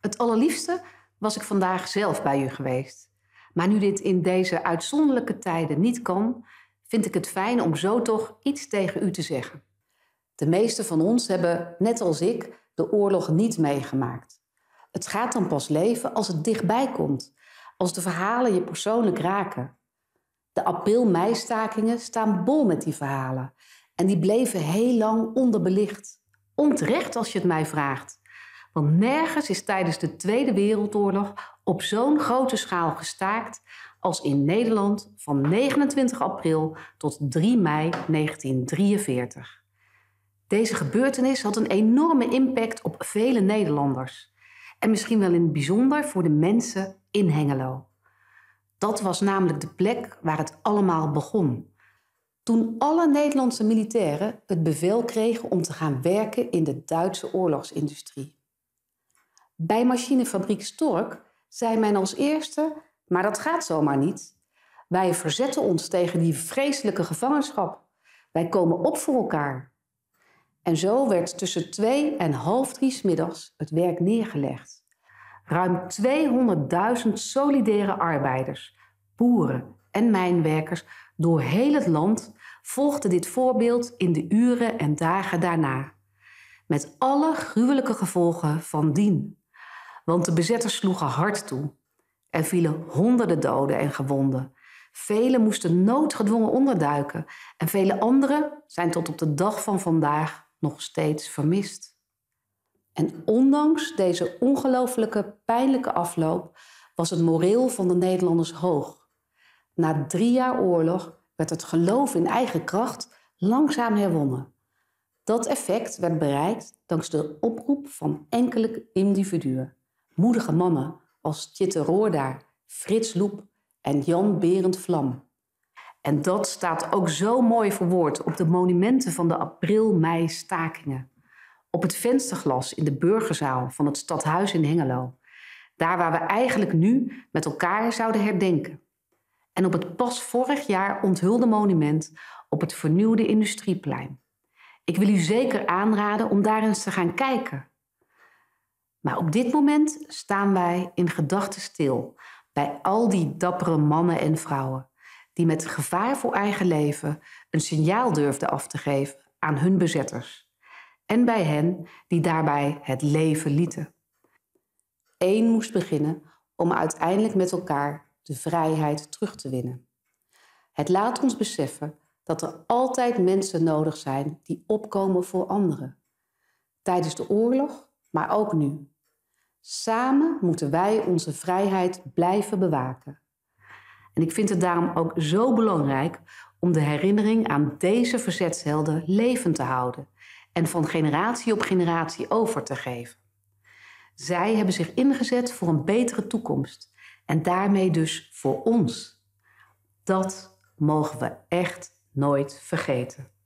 Het allerliefste was ik vandaag zelf bij u geweest. Maar nu dit in deze uitzonderlijke tijden niet kan, vind ik het fijn om zo toch iets tegen u te zeggen. De meesten van ons hebben, net als ik, de oorlog niet meegemaakt. Het gaat dan pas leven als het dichtbij komt, als de verhalen je persoonlijk raken. De april-meistakingen staan bol met die verhalen en die bleven heel lang onderbelicht. Onterecht als je het mij vraagt. Want nergens is tijdens de Tweede Wereldoorlog op zo'n grote schaal gestaakt als in Nederland van 29 april tot 3 mei 1943. Deze gebeurtenis had een enorme impact op vele Nederlanders. En misschien wel in het bijzonder voor de mensen in Hengelo. Dat was namelijk de plek waar het allemaal begon. Toen alle Nederlandse militairen het bevel kregen om te gaan werken in de Duitse oorlogsindustrie. Bij machinefabriek Stork zei men als eerste, maar dat gaat zomaar niet. Wij verzetten ons tegen die vreselijke gevangenschap. Wij komen op voor elkaar. En zo werd tussen twee en half drie middags het werk neergelegd. Ruim 200.000 solidaire arbeiders, boeren en mijnwerkers door heel het land volgden dit voorbeeld in de uren en dagen daarna. Met alle gruwelijke gevolgen van dien. Want de bezetters sloegen hard toe. Er vielen honderden doden en gewonden. Velen moesten noodgedwongen onderduiken en vele anderen zijn tot op de dag van vandaag nog steeds vermist. En ondanks deze ongelooflijke pijnlijke afloop was het moreel van de Nederlanders hoog. Na drie jaar oorlog werd het geloof in eigen kracht langzaam herwonnen. Dat effect werd bereikt dankzij de oproep van enkele individuen moedige mannen als Tjitte Roorda, Frits Loep en Jan Berend Vlam. En dat staat ook zo mooi verwoord op de monumenten van de april-mei-stakingen. Op het vensterglas in de burgerzaal van het stadhuis in Hengelo. Daar waar we eigenlijk nu met elkaar zouden herdenken. En op het pas vorig jaar onthulde monument op het vernieuwde industrieplein. Ik wil u zeker aanraden om daar eens te gaan kijken. Maar op dit moment staan wij in gedachten stil bij al die dappere mannen en vrouwen die met gevaar voor eigen leven een signaal durfden af te geven aan hun bezetters en bij hen die daarbij het leven lieten. Eén moest beginnen om uiteindelijk met elkaar de vrijheid terug te winnen. Het laat ons beseffen dat er altijd mensen nodig zijn die opkomen voor anderen. Tijdens de oorlog maar ook nu. Samen moeten wij onze vrijheid blijven bewaken. En ik vind het daarom ook zo belangrijk om de herinnering aan deze verzetshelden levend te houden en van generatie op generatie over te geven. Zij hebben zich ingezet voor een betere toekomst en daarmee dus voor ons. Dat mogen we echt nooit vergeten.